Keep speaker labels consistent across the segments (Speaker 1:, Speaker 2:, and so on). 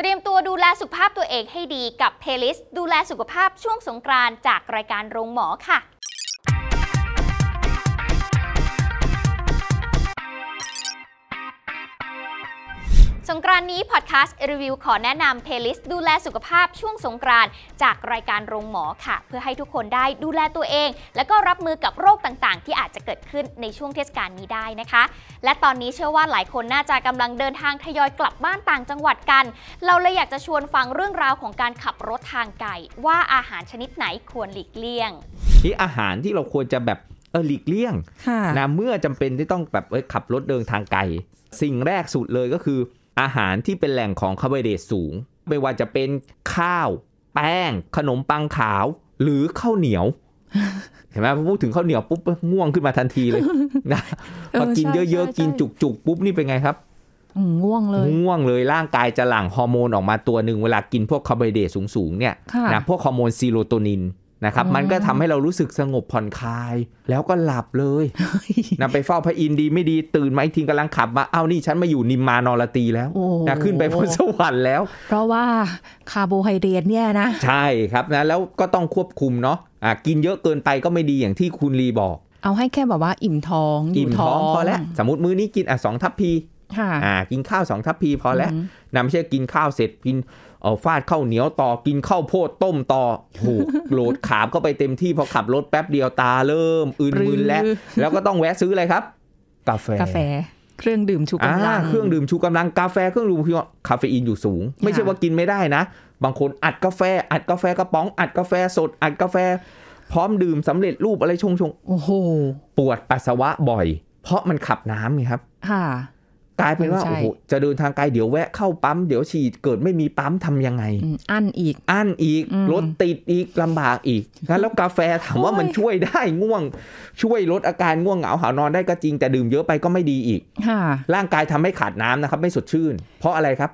Speaker 1: เตรียมตัวดูแลสุขภาพตัวเองให้ดีกับเพลย์ลิสต์ดูแลสุขภาพช่วงสงกรานต์จากรายการโรงหมอค่ะสงกรานนี้พอดแคสต์รีวิวขอแนะนำเพลย์ลิสต์ดูแลสุขภาพช่วงสงกรานจากรายการโรงหมอค่ะ เพื่อให้ทุกคนได้ดูแลตัวเอง และก็รับมือกับโรคต่างๆ ที่อาจจะเกิดขึ้นในช่วงเทศกาลนี้ได้นะคะ และตอนนี้เชื่อว่าหลายคน น่าจะกำลังเดินทางทยอยกลับบ้านต่างจังหวัดกัน เราเลยอยากจะชวนฟังเรื่องราวของการขับรถทางไกลว่าอาหารชนิดไหนควรหลีกเลี่ยง
Speaker 2: ที่อาหารที่เราควรจะแบบเออหลีกเลี่ยงนะเมื่อจำเป็นที่ต้องแบบขับรถเดินทางไกลสิ่งแรกสุดเลยก็คืออาหารที่เป็นแหล่งของคาร์โบไฮเดรตสูง ไม่ว่าจะเป็นข้าว แป้ง ขนมปังขาวหรือข้าวเหนียวเห็นไหมพอพูดถึงข้าวเหนียวปุ๊บง่วงขึ้นมาทันทีเลยนะพอกินเยอะๆกินจุกๆ ปุ๊บนี่เป็นไงครับ ง่วงเลยง่วงเลยร่างกายจะหลั่งฮอร์โมนออกมาตัวหนึ่งเวลากินพวกคาร์โบไฮเดรตสูงๆเนี่ยนะพวกฮอร์โมนซีโรโทนินนะครับ มันก็ทำให้เรารู้สึกสงบผ่อนคลายแล้วก็หลับเลยนำไปเฝ้าพระอินทร์ดีไม่ดีตื่นมาอ้ททีกำลังขับมาเอ้า นี่ฉันมาอยู่นิมมานอรตีแล้วนะขึ้นไปบนสวรรค์แล้ว เพราะว่าคาร์โบไฮเดรตเนี่ยนะใช่ครับนะแล้วก็ต้องควบคุมเนาะะกินเยอะเกินไปก็ไม่ดีอย่างที่คุณลีบอก
Speaker 1: เอาให้แค่แบบว่าอิ่มท้องอิ่มท้องพอแล้ว
Speaker 2: สมมติมื้อนี้กินอ่ะสองทัพพีอ่ากินข้าวสองทัพพีพอแล้วนะไม่ใช่กินข้าวเสร็จกินเอาฟาดข้าวเหนียวต่อ กินข้าวโพดต้มต่อ โหโหลดขาบเข้าไปเต็มที่พอขับรถแป๊บเดียวตาเริ่มอ่นมึนแล้ว แล้วก็ต้องแวะซื้ออะไรครับ กาแฟเครื่องดื่มชูกำลังเครื่องดื่มชูกำลังกาแฟเครื่องดื่มคาเฟอีนอยู่สูง ไม่ใช่ว่ากินไม่ได้นะ บางคนอัดกาแฟ อัดกาแฟกระป๋องอัดกาแฟสดอัดกาแฟ พร้อมดื่มสำเร็จรูปอะไรชงชงโอ้โหปวดปัสสาวะบ่อย เพราะมันขับน้ำไงครับค่ะกลายเป็นว่าโอ้โหจะเดินทางไกลเดี๋ยวแวะเข้าปั๊มเดี๋ยวฉีดเกิดไม่มีปั๊มทํำยังไงอั้นอีกอั้นอีก รถติดอีกลำบากอีกนแล้วกาแฟถามว่ามันช่วยได้ง่วงช่วยลดอาการง่วงเหงาหานอนได้ก็จริงแต่ดื่มเยอะไปก็ไม่ดีอีกร่างกายทำให้ขาดน้ำนะครับไม่สดชื่นเพราะอะไรครับ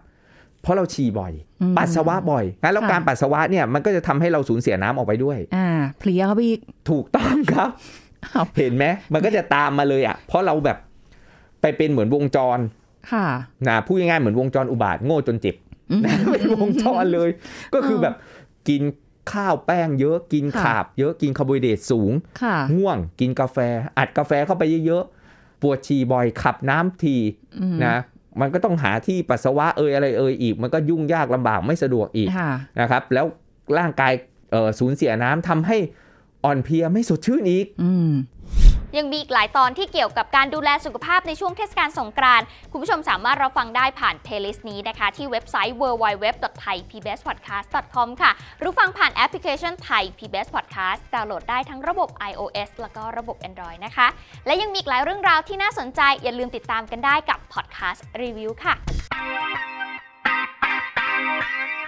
Speaker 2: เพราะเราฉี่บ่อย ปัสสาวะบ่อยงั้นแล้วการปัสสาวะเนี่ยมันก็จะทำให้เราสูญเสียน้ำออกไปด้วยอ่าเพลียเขาอีกถูกต้องครับเห็นไหมมันก็จะตามมาเลยอ่ะเพราะเราแบบไปเป็นเหมือนวงจร ค่ะ นะพูดง่ายๆเหมือนวงจรอุบาท โง่จนเจ็บนะเป็นวงจรเลย ก็คือแบบกินข้าวแป้งเยอะ กินขาบเยอะ กินคาร์โบไฮเดรตสูงง่วง กินกาแฟ อัดกาแฟเข้าไปเยอะๆ ปวดฉี่บ่อยขับน้ำทีนะ มันก็ต้องหาที่ปัสสาวะเอยอะไรเอยอีก มันก็ยุ่งยากลำบากไม่สะดวกอีกนะครับ แล้วร่างกายสูญเสียน้ำทำให้อ่อนเพลียไม่สดชื่นอีก
Speaker 1: ยังมีอีกหลายตอนที่เกี่ยวกับการดูแลสุขภาพในช่วงเทศกาลสงกรานต์คุณผู้ชมสามารถรับฟังได้ผ่านเพลย์ลิสต์นี้นะคะ ที่เว็บไซต์ www.thaipbspodcast.com ค่ะรู้ฟังผ่านแอปพลิเคชัน Thai PBS Podcast ดาวน์โหลดได้ทั้งระบบ iOS แล้วก็ระบบ Android นะคะ และยังมีอีกหลายเรื่องราวที่น่าสนใจ อย่าลืมติดตามกันได้กับ Podcast Review ค่ะ